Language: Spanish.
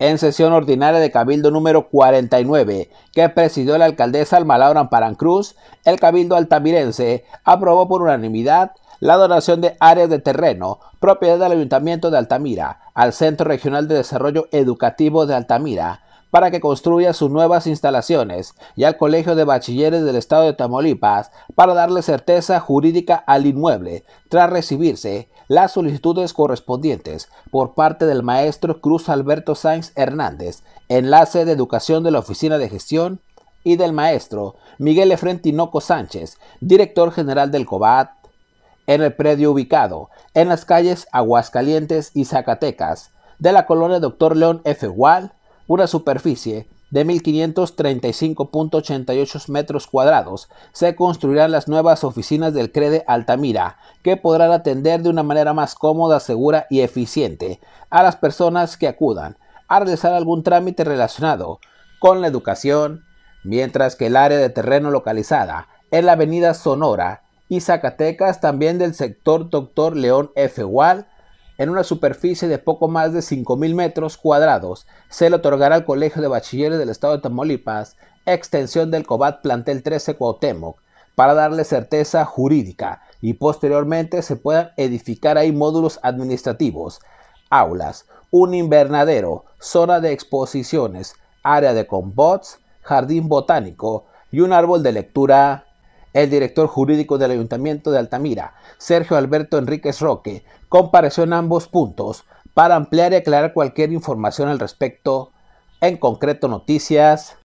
en sesión ordinaria de Cabildo número 49, que presidió la alcaldesa Laura parancruz el Cabildo altamirense aprobó por unanimidad la donación de áreas de terreno, propiedad del Ayuntamiento de Altamira, al Centro Regional de Desarrollo Educativo de Altamira, para que construya sus nuevas instalaciones y al Colegio de Bachilleres del Estado de Tamaulipas para darle certeza jurídica al inmueble tras recibirse las solicitudes correspondientes por parte del maestro Cruz Alberto Sáenz Hernández, enlace de educación de la Oficina de Gestión y del maestro Miguel efrentinoco Tinoco Sánchez, director general del COBAT, en el predio ubicado en las calles Aguascalientes y Zacatecas de la colonia Dr. León F. Wall una superficie de 1.535.88 metros cuadrados, se construirán las nuevas oficinas del CREDE Altamira, que podrán atender de una manera más cómoda, segura y eficiente a las personas que acudan a realizar algún trámite relacionado con la educación, mientras que el área de terreno localizada en la avenida Sonora y Zacatecas, también del sector Dr. León F. Wall, en una superficie de poco más de 5.000 metros cuadrados, se le otorgará al Colegio de Bachilleres del Estado de Tamaulipas extensión del COBAT Plantel 13 Cuauhtémoc para darle certeza jurídica y posteriormente se puedan edificar ahí módulos administrativos, aulas, un invernadero, zona de exposiciones, área de compots, jardín botánico y un árbol de lectura el director jurídico del Ayuntamiento de Altamira, Sergio Alberto Enríquez Roque, compareció en ambos puntos para ampliar y aclarar cualquier información al respecto, en concreto noticias